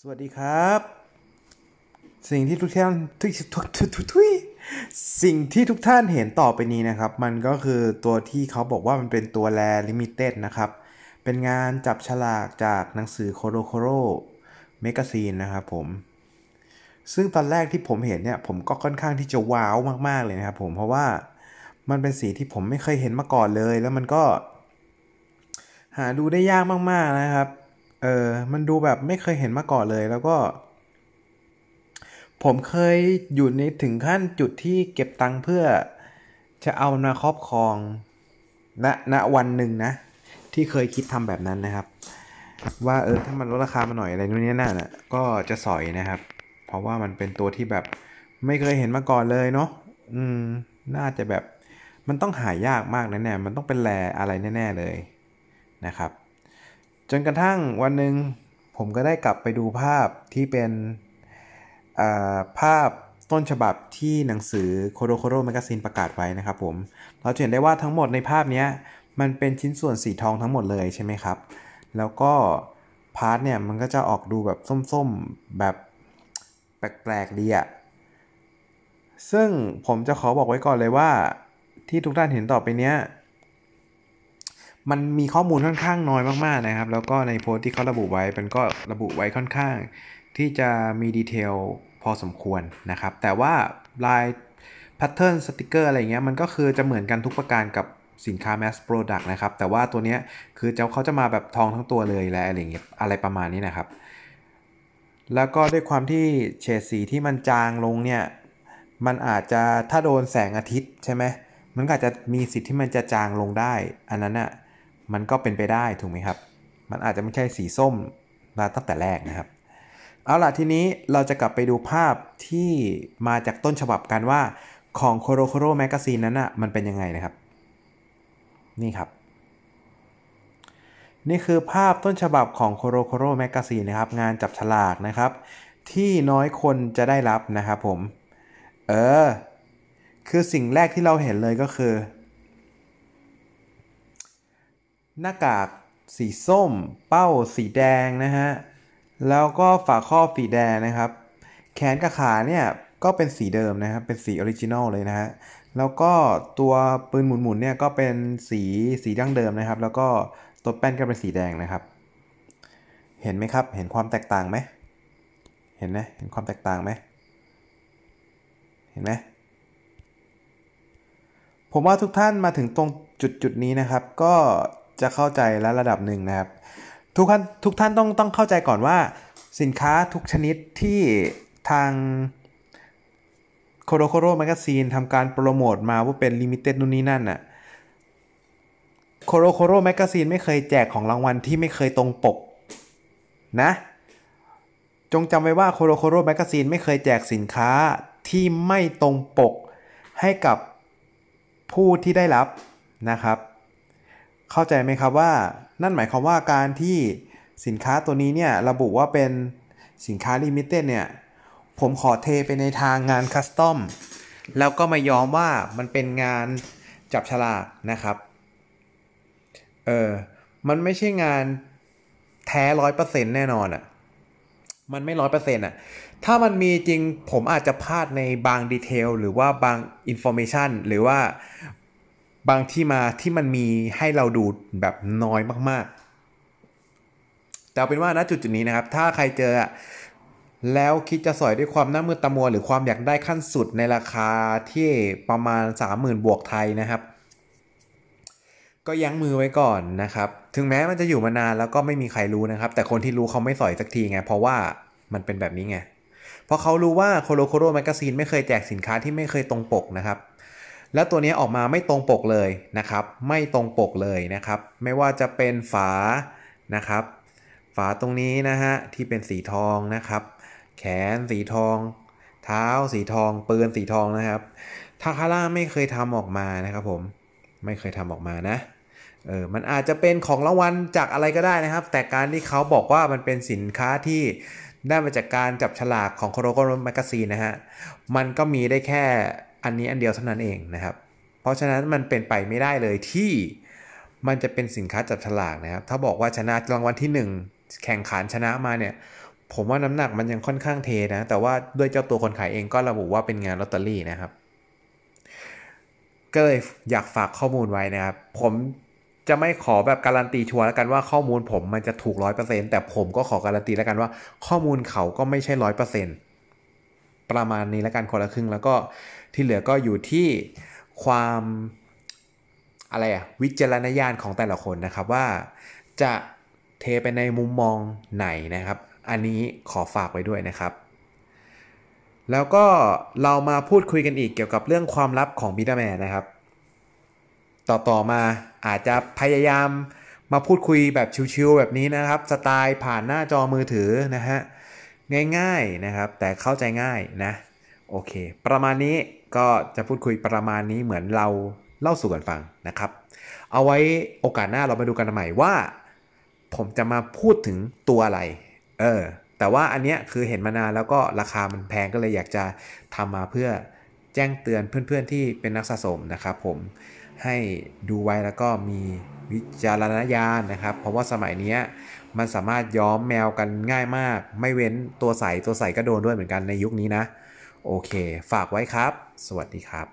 สวัสดีครับ สิ่งที่ทุกท่านทุกทุกทุกทุกทุกสิ่งที่ทุกท่านเห็นต่อไปนี้นะครับ มันก็คือตัวที่เขาบอกว่ามันเป็นตัวแรลิมิเต็ดนะครับ เป็นงานจับฉลากจากหนังสือโคโรโคโรเมกาซีนนะครับผม ซึ่งตอนแรกที่ผมเห็นเนี่ย ผมก็ค่อนข้างที่จะว้าวมากๆเลยนะครับผมเพราะว่ามันเป็นสีที่ผมไม่เคยเห็นมาก่อนเลยแล้วมันก็ หาดูได้ยากมากๆ นะครับเออ มันดูแบบไม่เคยเห็นมาก่อนเลย แล้วก็ ผมเคยอยู่ในถึงขั้นจุดที่เก็บตังค์เพื่อจะเอามาครอบครอง ณ ณ วันหนึ่งนะ ที่เคยคิดทำแบบนั้นนะครับ ว่าเออถ้ามันลดราคามาหน่อยอะไรนู่นนี่นั่นนะก็จะสอยนะครับ เพราะว่ามันเป็นตัวที่แบบ ไม่เคยเห็นมาก่อนเลยเนาะอืมน่าจะแบบ มันต้องหายากมากแน่ๆมันต้องเป็นแรอะไรแน่ ๆเลยนะครับจนกระทั่งวันหนึ่งผมก็ได้กลับไปดูภาพที่เป็นภาพต้นฉบับที่หนังสือโคโดโคโรแมกซีนประกาศไว้นะครับผมเราจะเห็นได้ว่าทั้งหมดในภาพนี้มันเป็นชิ้นส่วนสีทองทั้งหมดเลยใช่ไหมครับ แล้วก็พาร์ทเนี่ยมันก็จะออกดูแบบส้มๆแบบแปลกๆ ดีอะซึ่งผมจะขอบอกไว้ก่อนเลยว่าที่ทุกท่านเห็นต่อไปเนี้ยมันมีข้อมูลค่อนข้างน้อยมากๆนะครับ แล้วก็ในโพสที่เขาระบุไว้ มันก็ระบุไว้ค่อนข้าง ที่จะมีดีเทลพอสมควรนะครับ แต่ว่าลายแพทเทิร์นสติกเกอร์อะไรเงี้ย มันก็คือจะเหมือนกันทุกประการกับสินค้า mass product นะครับ แต่ว่าตัวเนี้ยคือเจ้าเขาจะมาแบบทองทั้งตัวเลยและอะไรเงี้ยอะไรประมาณนี้นะครับ แล้วก็ด้วยความที่เฉดสีที่มันจางลงเนี่ยมันอาจจะถ้าโดนแสงอาทิตย์ใช่ไหมมันอาจจะมีสิทธิ์ที่มันจะจางลงได้ อันนั้นอะ่ะมันก็เป็นไปได้ถูกไหมครับ มันอาจจะไม่ใช่สีส้มมาตั้งแต่แรกนะครับ เอาล่ะทีนี้เราจะกลับไปดูภาพที่มาจากต้นฉบับกันว่าของโคโรโคโรแมกกาซีนนั้นอ่ะมันเป็นยังไงนะครับ นี่ครับ นี่คือภาพต้นฉบับของโคโรโคโรแมกกาซีนนะครับ งานจับฉลากนะครับ ที่น้อยคนจะได้รับนะครับผม เออ คือสิ่งแรกที่เราเห็นเลยก็คือหน้ากากสีส้ม เป้าสีแดงนะฮะ แล้วก็ฝาครอบสีแดงนะครับ แขนกับขาเนี่ย ก็เป็นสีเดิมนะครับ เป็นสีออริจินอลเลยนะฮะ แล้วก็ตัวปืนหมุนหมุนเนี่ยก็เป็นสีสีดั้งเดิมนะครับ แล้วก็ตัวแป้นก็เป็นสีแดงนะครับ เห็นไหมครับ เห็นความแตกต่างไหมเห็นไหมเห็นความแตกต่างไหมเห็นไหม ผมว่าทุกท่านมาถึงตรงจุดจุดนี้นะครับก็จะเข้าใจและระดับหนึ่งนะครับ ทุกท่าน ทุกท่านต้องต้องเข้าใจก่อนว่าสินค้าทุกชนิดที่ทางโคโรโคโรแมกซีนทำการโปรโมทมาว่าเป็นลิมิเต็ดนู่นนี่นั่นน่ะโคโรโคโรแมกซีนไม่เคยแจกของรางวัลที่ไม่เคยตรงปกนะ จงจำไว้ว่าโคโรโคโรแมกซีนไม่เคยแจกสินค้าที่ไม่ตรงปกให้กับผู้ที่ได้รับนะครับเข้าใจไหมครับว่านั่นหมายความว่าการที่สินค้าตัวนี้เนี่ยระบุว่าเป็นสินค้าลิมิเต็ดเนี่ยผมขอเทไปในทางงานคัสตอมแล้วก็ไม่ยอมว่ามันเป็นงานจับฉลากนะครับเออมันไม่ใช่งานแท้ร้อยเปอร์เซ็นต์แน่นอนอะ่ะมันไม่ร้อยเปอร์เซ็นต์อ่ะถ้ามันมีจริงผมอาจจะพลาดในบางดีเทลหรือว่าบางอินโฟเมชันหรือว่าบางที่มาที่มันมีให้เราดูแบบน้อยมาก ๆ แต่เป็นว่าณจุดจุดนี้นะครับ ถ้าใครเจอแล้วคิดจะสอยด้วยความหน้ามือตะมัวหรือความอยากได้ขั้นสุดในราคาที่ประมาณ 30,000 บวกไทยนะครับก็ยั้งมือไว้ก่อนนะครับ ถึงแม้มันจะอยู่มานานแล้วก็ไม่มีใครรู้นะครับ แต่คนที่รู้เขาไม่สอยสักทีไงเพราะว่ามันเป็นแบบนี้ไงเพราะเขารู้ว่าโคโลโคโรแมกกาซีนไม่เคยแจกสินค้าที่ไม่เคยตรงปกนะครับแล้วตัวนี้ออกมาไม่ตรงปกเลยนะครับ ไม่ตรงปกเลยนะครับ ไม่ว่าจะเป็นฝานะครับ ฝาตรงนี้นะฮะ ที่เป็นสีทองนะครับ แขนสีทอง เท้าสีทอง ปืนสีทองนะครับทาคาร่าไม่เคยทำออกมานะครับผม ไม่เคยทำออกมานะเออมันอาจจะเป็นของรางวัลจากอะไรก็ได้นะครับ แต่การที่เขาบอกว่ามันเป็นสินค้าที่ได้มาจากการจับฉลากของโคโรโกโรแมกซีนนะฮะมันก็มีได้แค่อันนี้อันเดียวเท่านั้นเองนะครับ เพราะฉะนั้นมันเป็นไปไม่ได้เลยที่มันจะเป็นสินค้าจับฉลากนะครับถ้าบอกว่าชนะรางวัลที่ 1 แข่งขันชนะมาเนี่ยผมว่าน้ำหนักมันยังค่อนข้างเทนะแต่ว่าด้วยเจ้าตัวคนขายเองก็ระบุว่าเป็นงานลอตเตอรี่นะครับก็เลยอยากฝากข้อมูลไว้นะครับผมจะไม่ขอแบบการันตีชัวร์แล้วกันว่าข้อมูลผมมันจะถูกร้อยเปอร์เซ็นต์แต่ ผมก็ขอการันตีแล้วกันว่า ข้อมูลเขาก็ไม่ใช่ร้อยเปอร์เซ็นต์ประมาณนี้และกันคนละครึ่ง แล้วก็ที่เหลือก็อยู่ที่ความ อะไรอะวิจารณญาณของแต่ละคนนะครับว่าจะเทไปในมุมมองไหนนะครับ อันนี้ขอฝากไว้ด้วยนะครับ แล้วก็เรามาพูดคุยกันอีกเกี่ยวกับเรื่องความลับของบิดาแมนนะครับ ต่อต่อมาอาจจะพยายามมาพูดคุยแบบชิวๆแบบนี้นะครับ สไตล์ผ่านหน้าจอมือถือนะฮะง่ายๆนะครับ แต่เข้าใจง่ายนะ โอเค ประมาณนี้ก็จะพูดคุยประมาณนี้เหมือนเราเล่าสู่กันฟังนะครับ เอาไว้โอกาสหน้าเรามาดูกันใหม่ว่าผมจะมาพูดถึงตัวอะไร เออ แต่ว่าอันเนี้ยคือเห็นมานานแล้วก็ราคามันแพงก็เลยอยากจะทำมาเพื่อแจ้งเตือนเพื่อน ๆ ที่เป็นนักสะสมนะครับ ผมให้ดูไว้แล้วก็มีวิจารณญาณนะครับ เพราะว่าสมัยนี้มันสามารถย้อมแมวกันง่ายมาก ไม่เว้นตัวใส ตัวใสก็โดนด้วยเหมือนกันในยุคนี้นะ โอเค ฝากไว้ครับ สวัสดีครับ